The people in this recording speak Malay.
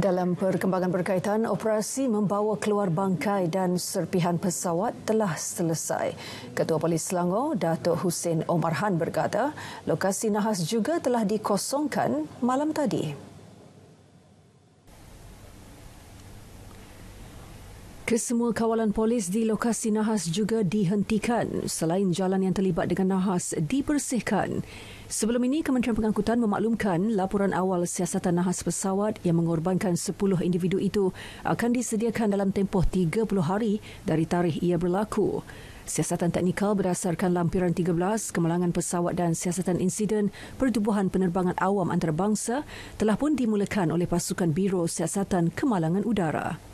Dalam perkembangan berkaitan, operasi membawa keluar bangkai dan serpihan pesawat telah selesai. Ketua Polis Selangor, Datuk Hussein Omar Han berkata, lokasi nahas juga telah dikosongkan malam tadi. Kesemua kawalan polis di lokasi nahas juga dihentikan selain jalan yang terlibat dengan nahas dibersihkan. Sebelum ini, Kementerian Pengangkutan memaklumkan laporan awal siasatan nahas pesawat yang mengorbankan 10 individu itu akan disediakan dalam tempoh 30 hari dari tarikh ia berlaku. Siasatan teknikal berdasarkan lampiran 13, kemalangan pesawat dan siasatan insiden pertubuhan penerbangan awam antarabangsa telah pun dimulakan oleh pasukan Biro Siasatan Kemalangan Udara.